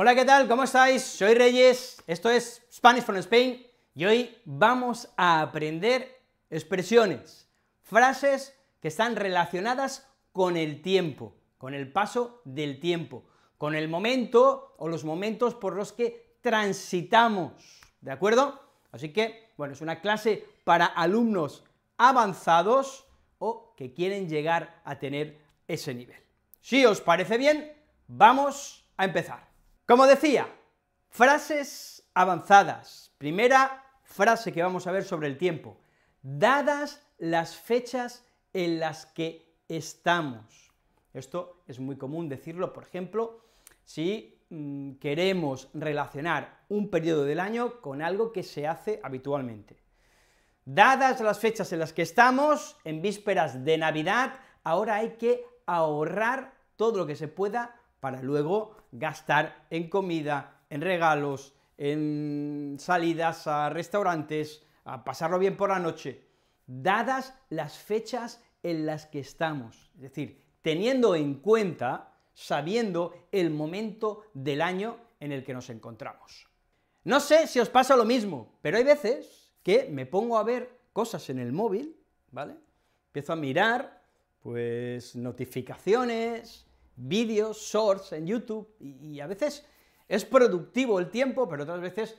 Hola, ¿qué tal? ¿Cómo estáis? Soy Reyes, esto es Spanish from Spain y hoy vamos a aprender expresiones, frases que están relacionadas con el tiempo, con el paso del tiempo, con el momento o los momentos por los que transitamos, ¿de acuerdo? Así que, bueno, es una clase para alumnos avanzados o que quieren llegar a tener ese nivel. Si os parece bien, vamos a empezar. Como decía, frases avanzadas. Primera frase que vamos a ver sobre el tiempo. Dadas las fechas en las que estamos. Esto es muy común decirlo, por ejemplo, si mm, queremos relacionar un periodo del año con algo que se hace habitualmente. Dadas las fechas en las que estamos, en vísperas de Navidad, ahora hay que ahorrar todo lo que se pueda para luego gastar en comida, en regalos, en salidas a restaurantes, a pasarlo bien por la noche, dadas las fechas en las que estamos. Es decir, teniendo en cuenta, sabiendo el momento del año en el que nos encontramos. No sé si os pasa lo mismo, pero hay veces que me pongo a ver cosas en el móvil, ¿vale? Empiezo a mirar, pues, notificaciones, vídeos, shorts en YouTube y, a veces es productivo el tiempo, pero otras veces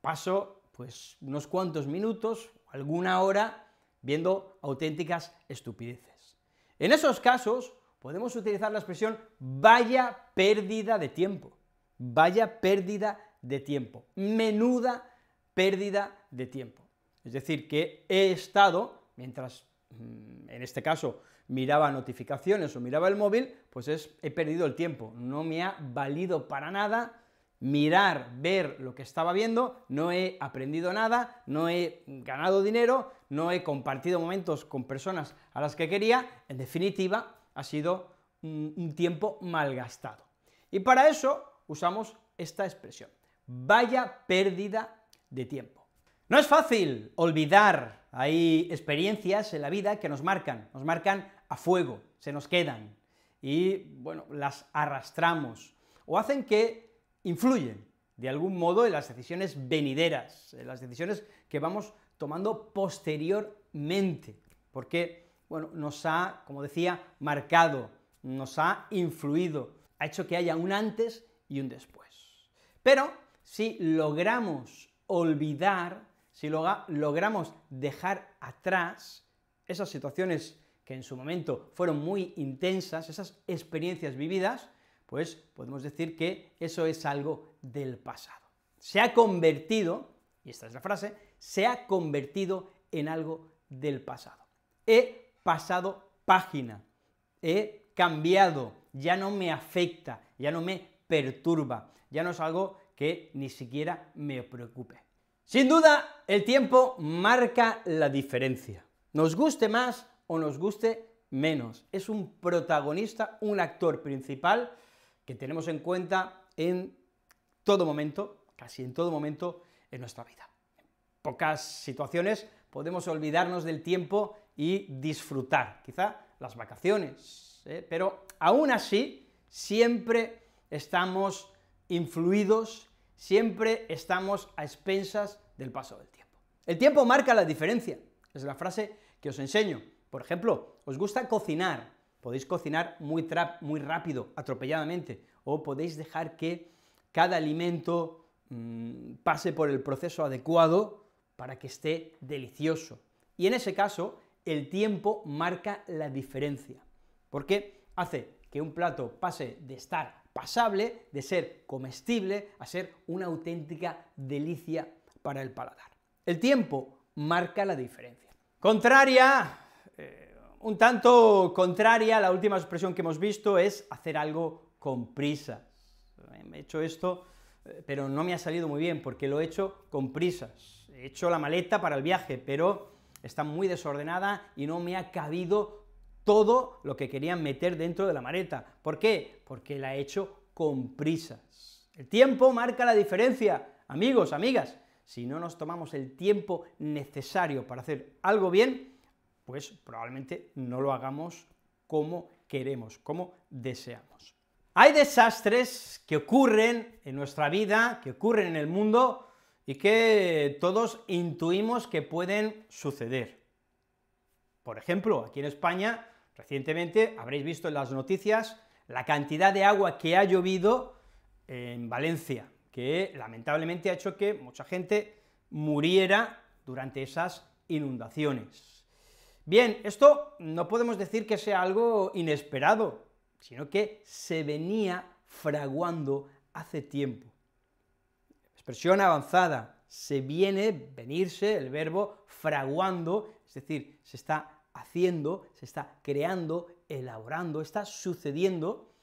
paso pues unos cuantos minutos, alguna hora, viendo auténticas estupideces. En esos casos podemos utilizar la expresión vaya pérdida de tiempo, vaya pérdida de tiempo, menuda pérdida de tiempo. Es decir, que he estado, mientras mm, en este caso miraba notificaciones o miraba el móvil, pues es, he perdido el tiempo, no me ha valido para nada mirar, ver lo que estaba viendo, no he aprendido nada, no he ganado dinero, no he compartido momentos con personas a las que quería, en definitiva, ha sido un, tiempo malgastado. Y para eso usamos esta expresión, vaya pérdida de tiempo. No es fácil olvidar, hay experiencias en la vida que nos marcan, nos marcan a fuego, se nos quedan y, bueno, las arrastramos o hacen que influyen de algún modo en las decisiones venideras, en las decisiones que vamos tomando posteriormente, porque, bueno, nos ha, como decía, marcado, nos ha influido, ha hecho que haya un antes y un después. Pero si logramos olvidar, si logramos dejar atrás esas situaciones que en su momento fueron muy intensas, esas experiencias vividas, pues podemos decir que eso es algo del pasado. Se ha convertido, y esta es la frase, se ha convertido en algo del pasado. He pasado página, he cambiado, ya no me afecta, ya no me perturba, ya no es algo que ni siquiera me preocupe. Sin duda, el tiempo marca la diferencia. Nos guste más o nos guste menos. Es un protagonista, un actor principal que tenemos en cuenta en todo momento, casi en todo momento en nuestra vida. En pocas situaciones podemos olvidarnos del tiempo y disfrutar, quizá las vacaciones, ¿eh? pero aún así siempre estamos influidos, siempre estamos a expensas del paso del tiempo. El tiempo marca la diferencia, es la frase que os enseño. Por ejemplo, os gusta cocinar, podéis cocinar muy, muy rápido, atropelladamente, o podéis dejar que cada alimento mm, pase por el proceso adecuado para que esté delicioso. Y en ese caso, el tiempo marca la diferencia, porque hace que un plato pase de estar pasable, de ser comestible, a ser una auténtica delicia para el paladar. El tiempo marca la diferencia. Contraria eh, un tanto contraria a la última expresión que hemos visto, es hacer algo con prisa. Eh, he hecho esto, eh, pero no me ha salido muy bien porque lo he hecho con prisas. He hecho la maleta para el viaje, pero está muy desordenada y no me ha cabido todo lo que querían meter dentro de la maleta. ¿Por qué? Porque la he hecho con prisas. El tiempo marca la diferencia, amigos, amigas. Si no nos tomamos el tiempo necesario para hacer algo bien, pues probablemente no lo hagamos como queremos, como deseamos. Hay desastres que ocurren en nuestra vida, que ocurren en el mundo y que todos intuimos que pueden suceder. Por ejemplo, aquí en España, recientemente habréis visto en las noticias la cantidad de agua que ha llovido en Valencia, que lamentablemente ha hecho que mucha gente muriera durante esas inundaciones. Bien, esto no podemos decir que sea algo inesperado, sino que se venía fraguando hace tiempo. Expresión avanzada, se viene, venirse, el verbo fraguando, es decir, se está haciendo, se está creando, elaborando, está sucediendo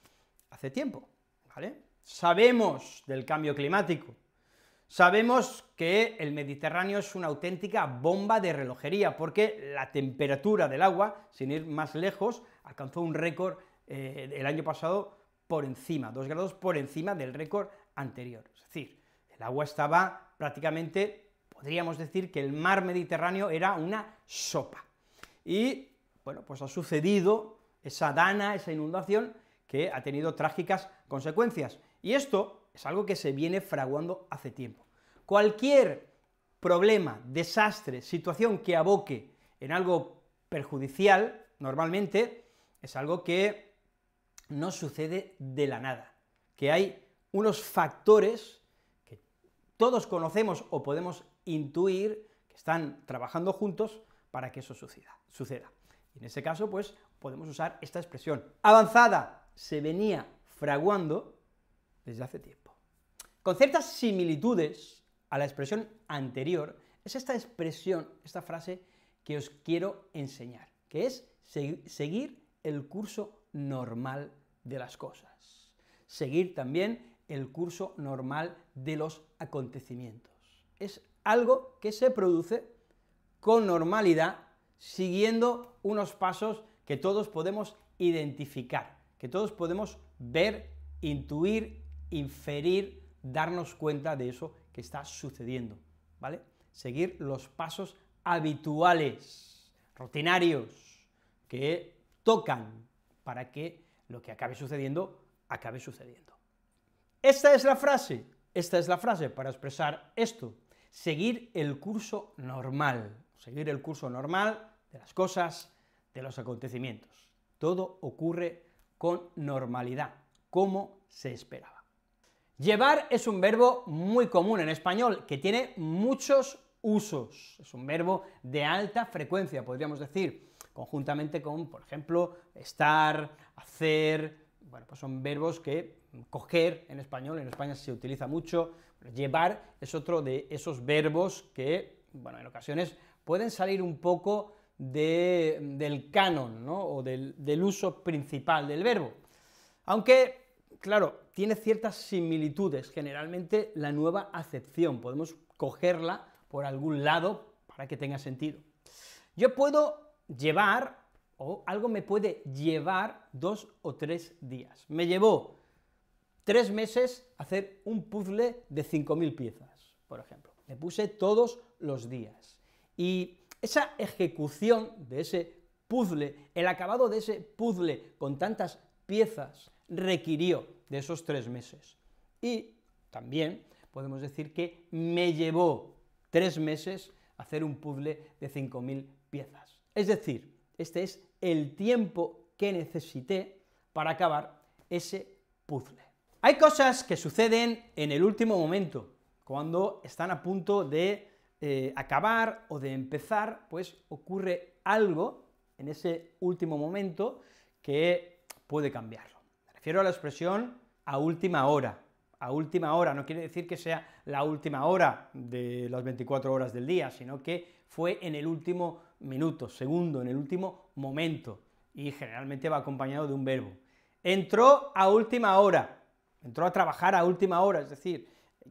hace tiempo, ¿vale? Sabemos del cambio climático, Sabemos que el Mediterráneo es una auténtica bomba de relojería, porque la temperatura del agua, sin ir más lejos, alcanzó un récord eh, el año pasado por encima, dos grados por encima del récord anterior. Es decir, el agua estaba prácticamente, podríamos decir que el mar Mediterráneo era una sopa. Y, bueno, pues ha sucedido esa dana, esa inundación, que ha tenido trágicas consecuencias. Y esto, es algo que se viene fraguando hace tiempo. Cualquier problema, desastre, situación que aboque en algo perjudicial, normalmente, es algo que no sucede de la nada, que hay unos factores que todos conocemos o podemos intuir que están trabajando juntos para que eso suceda. suceda. Y en ese caso, pues, podemos usar esta expresión. Avanzada, se venía fraguando desde hace tiempo. Con ciertas similitudes a la expresión anterior, es esta expresión, esta frase que os quiero enseñar, que es seguir el curso normal de las cosas, seguir también el curso normal de los acontecimientos. Es algo que se produce con normalidad, siguiendo unos pasos que todos podemos identificar, que todos podemos ver, intuir, inferir, darnos cuenta de eso que está sucediendo, ¿vale? Seguir los pasos habituales, rutinarios, que tocan para que lo que acabe sucediendo, acabe sucediendo. Esta es la frase, esta es la frase para expresar esto. Seguir el curso normal, seguir el curso normal de las cosas, de los acontecimientos. Todo ocurre con normalidad, como se esperaba. Llevar es un verbo muy común en español que tiene muchos usos. Es un verbo de alta frecuencia, podríamos decir, conjuntamente con, por ejemplo, estar, hacer, bueno, pues son verbos que mm, coger en español, en España se utiliza mucho, llevar es otro de esos verbos que, bueno, en ocasiones pueden salir un poco mm, del canon, ¿no? o del, del uso principal del verbo. Aunque, claro, tiene ciertas similitudes, generalmente la nueva acepción, podemos cogerla por algún lado para que tenga sentido. Yo puedo llevar, o algo me puede llevar dos o tres días. Me llevó tres meses hacer un puzzle de 5.000 piezas, por ejemplo. Me puse todos los días. Y esa ejecución de ese puzzle, el acabado de ese puzzle con tantas piezas, requirió de esos tres meses. Y también podemos decir que me llevó tres meses hacer un puzzle de 5.000 piezas. Es decir, este es el tiempo que necesité para acabar ese puzzle. Hay cosas que suceden en el último momento, cuando están a punto de eh, acabar o de empezar, pues ocurre algo en ese último momento que puede cambiarlo. Me refiero a la expresión a última hora, a última hora, no quiere decir que sea la última hora de las 24 horas del día, sino que fue en el último minuto, segundo, en el último momento, y generalmente va acompañado de un verbo. Entró a última hora, entró a trabajar a última hora, es decir,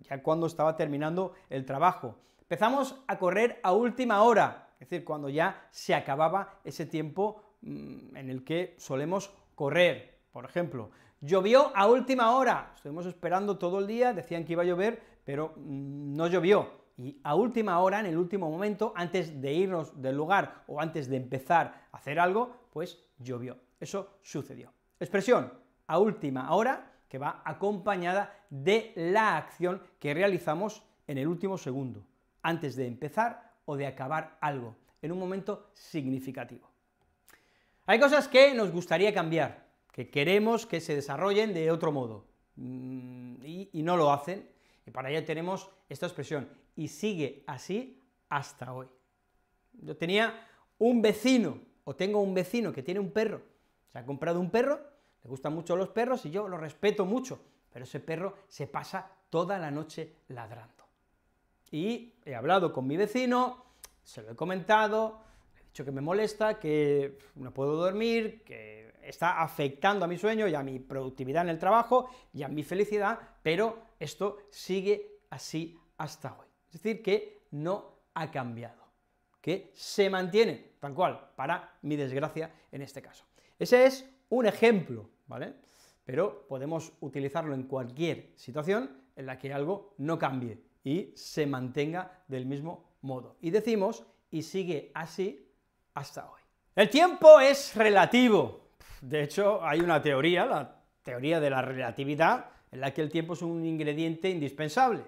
ya cuando estaba terminando el trabajo. Empezamos a correr a última hora, es decir, cuando ya se acababa ese tiempo mm, en el que solemos correr. Por ejemplo, Llovió a última hora, estuvimos esperando todo el día, decían que iba a llover, pero mm, no llovió. Y a última hora, en el último momento, antes de irnos del lugar o antes de empezar a hacer algo, pues llovió. Eso sucedió. Expresión a última hora que va acompañada de la acción que realizamos en el último segundo, antes de empezar o de acabar algo, en un momento significativo. Hay cosas que nos gustaría cambiar, que queremos que se desarrollen de otro modo, mm, y, no lo hacen, y para ello tenemos esta expresión, y sigue así hasta hoy. Yo tenía un vecino, o tengo un vecino que tiene un perro, se ha comprado un perro, le gustan mucho los perros y yo lo respeto mucho, pero ese perro se pasa toda la noche ladrando. Y he hablado con mi vecino, se lo he comentado, que me molesta, que no puedo dormir, que está afectando a mi sueño y a mi productividad en el trabajo y a mi felicidad, pero esto sigue así hasta hoy. Es decir, que no ha cambiado, que se mantiene tal cual, para mi desgracia en este caso. Ese es un ejemplo, ¿vale? Pero podemos utilizarlo en cualquier situación en la que algo no cambie y se mantenga del mismo modo. Y decimos, y sigue así hasta hoy. El tiempo es relativo. De hecho, hay una teoría, la teoría de la relatividad, en la que el tiempo es un ingrediente indispensable.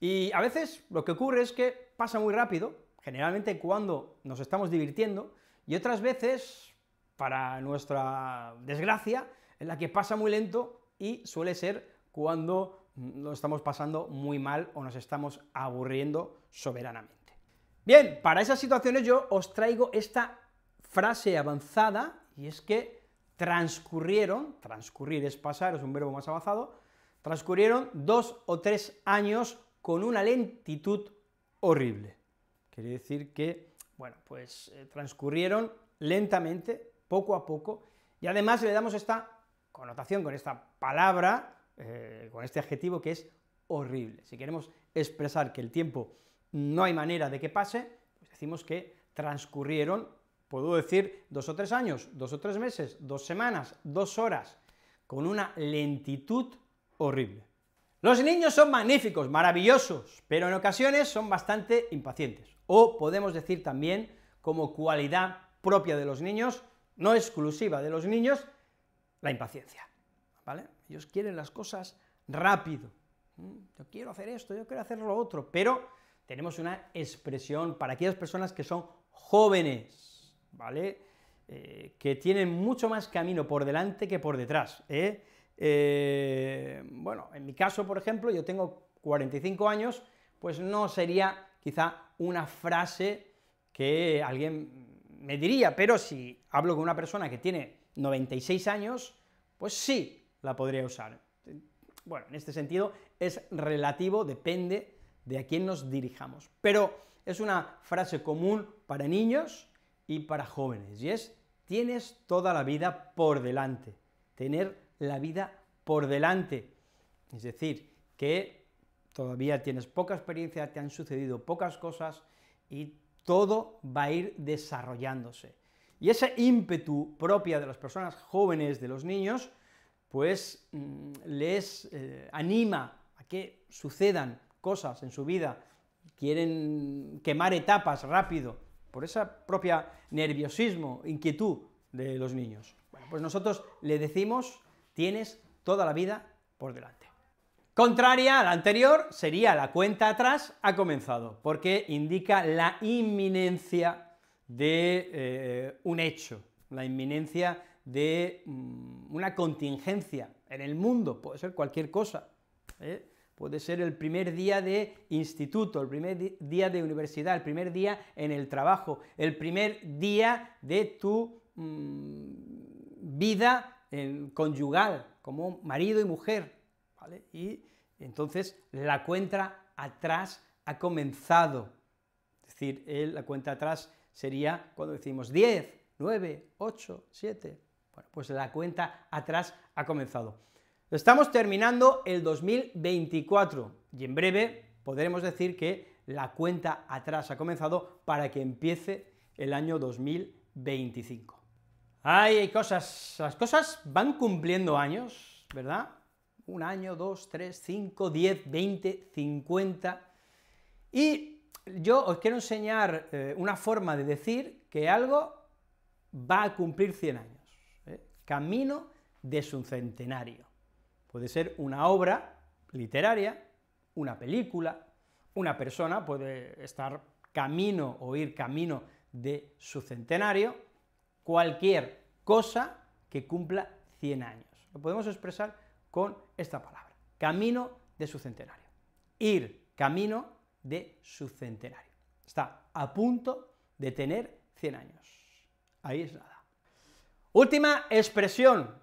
Y a veces lo que ocurre es que pasa muy rápido, generalmente cuando nos estamos divirtiendo, y otras veces, para nuestra desgracia, en la que pasa muy lento y suele ser cuando lo estamos pasando muy mal o nos estamos aburriendo soberanamente. Bien, para esas situaciones yo os traigo esta frase avanzada, y es que transcurrieron, transcurrir es pasar, es un verbo más avanzado, transcurrieron dos o tres años con una lentitud horrible. Quiere decir que, bueno, pues eh, transcurrieron lentamente, poco a poco, y además le damos esta connotación con esta palabra, eh, con este adjetivo que es horrible. Si queremos expresar que el tiempo no hay manera de que pase, pues decimos que transcurrieron, puedo decir, dos o tres años, dos o tres meses, dos semanas, dos horas, con una lentitud horrible. Los niños son magníficos, maravillosos, pero en ocasiones son bastante impacientes. O podemos decir también como cualidad propia de los niños, no exclusiva de los niños, la impaciencia. ¿Vale? Ellos quieren las cosas rápido. Mm, yo quiero hacer esto, yo quiero hacer lo otro, pero tenemos una expresión para aquellas personas que son jóvenes, ¿vale? Eh, que tienen mucho más camino por delante que por detrás. ¿eh? Eh, bueno, en mi caso, por ejemplo, yo tengo 45 años, pues no sería quizá una frase que alguien me diría, pero si hablo con una persona que tiene 96 años, pues sí la podría usar. Bueno, en este sentido es relativo, depende de a quién nos dirijamos. Pero es una frase común para niños y para jóvenes, y es tienes toda la vida por delante, tener la vida por delante. Es decir, que todavía tienes poca experiencia, te han sucedido pocas cosas y todo va a ir desarrollándose. Y ese ímpetu propia de las personas jóvenes, de los niños, pues mm, les eh, anima a que sucedan cosas en su vida, quieren quemar etapas rápido, por esa propia nerviosismo, inquietud de los niños. Bueno, pues nosotros le decimos, tienes toda la vida por delante. Contraria a la anterior, sería la cuenta atrás ha comenzado, porque indica la inminencia de eh, un hecho, la inminencia de mm, una contingencia en el mundo, puede ser cualquier cosa. ¿eh? puede ser el primer día de instituto, el primer día de universidad, el primer día en el trabajo, el primer día de tu mm, vida eh, conyugal, como marido y mujer, Y entonces la cuenta atrás ha comenzado, es decir, la cuenta atrás sería cuando decimos 10, 9, 8, 7, pues la cuenta atrás ha comenzado. Estamos terminando el 2024 y en breve podremos decir que la cuenta atrás ha comenzado para que empiece el año 2025. Ay, hay cosas, las cosas van cumpliendo años, ¿verdad? Un año, dos, tres, cinco, diez, veinte, cincuenta. Y yo os quiero enseñar eh, una forma de decir que algo va a cumplir 100 años. ¿eh? Camino de su centenario. Puede ser una obra literaria, una película, una persona puede estar camino o ir camino de su centenario, cualquier cosa que cumpla 100 años. Lo podemos expresar con esta palabra, camino de su centenario. Ir camino de su centenario. Está a punto de tener 100 años. Ahí es nada. Última expresión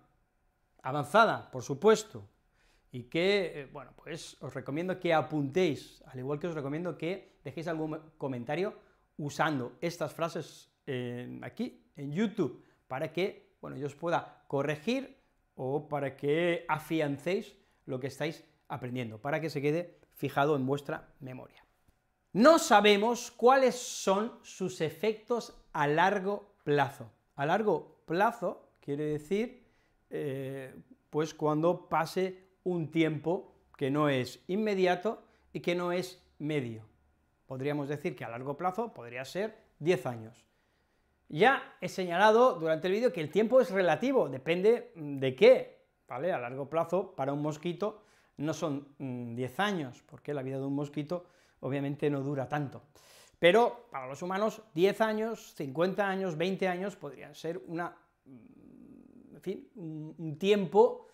avanzada, por supuesto, y que, eh, bueno, pues os recomiendo que apuntéis, al igual que os recomiendo que dejéis algún comentario usando estas frases aquí en YouTube para que, bueno, yo os pueda corregir o para que afiancéis lo que estáis aprendiendo, para que se quede fijado en vuestra memoria. No sabemos cuáles son sus efectos a largo plazo. A largo plazo quiere decir eh, pues cuando pase un tiempo que no es inmediato y que no es medio. Podríamos decir que a largo plazo podría ser 10 años. Ya he señalado durante el vídeo que el tiempo es relativo, depende mm, de qué, ¿vale? A largo plazo para un mosquito no son 10 mm, años, porque la vida de un mosquito obviamente no dura tanto. Pero para los humanos 10 años, 50 años, 20 años podrían ser una mm, en fin, un tiempo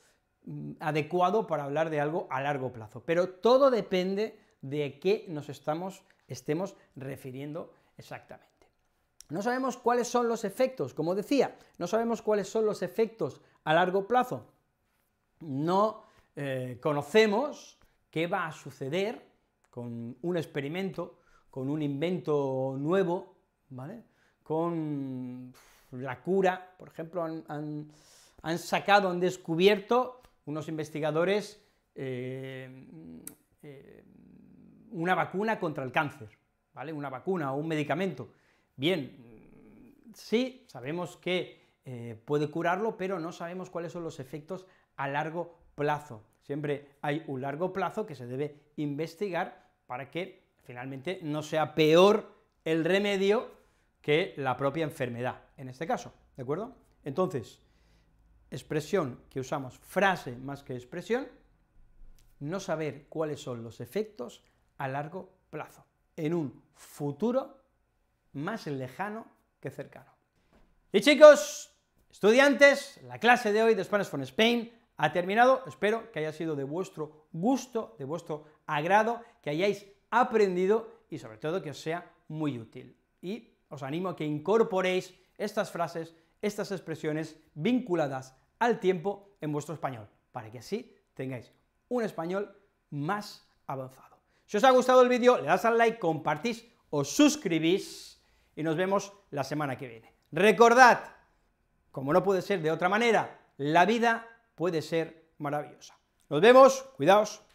mm, adecuado para hablar de algo a largo plazo. Pero todo depende de qué nos estamos, estemos refiriendo exactamente. No sabemos cuáles son los efectos, como decía, no sabemos cuáles son los efectos a largo plazo. No eh, conocemos qué va a suceder con un experimento, con un invento nuevo, ¿vale? Con la cura, por ejemplo, han, sacado, han descubierto unos investigadores eh, eh, una vacuna contra el cáncer, ¿vale? Una vacuna o un medicamento. Bien, sí, sabemos que eh, puede curarlo, pero no sabemos cuáles son los efectos a largo plazo. Siempre hay un largo plazo que se debe investigar para que finalmente no sea peor el remedio que la propia enfermedad, en este caso, ¿de acuerdo? Entonces, expresión que usamos, frase más que expresión, no saber cuáles son los efectos a largo plazo, en un futuro más lejano que cercano. Y chicos, estudiantes, la clase de hoy de Spanish from Spain ha terminado, espero que haya sido de vuestro gusto, de vuestro agrado, que hayáis aprendido y sobre todo que os sea muy útil. Y os animo a que incorporéis estas frases, estas expresiones vinculadas al tiempo en vuestro español, para que así tengáis un español más avanzado. Si os ha gustado el vídeo, le das al like, compartís, os suscribís y nos vemos la semana que viene. Recordad, como no puede ser de otra manera, la vida puede ser maravillosa. Nos vemos, cuidaos.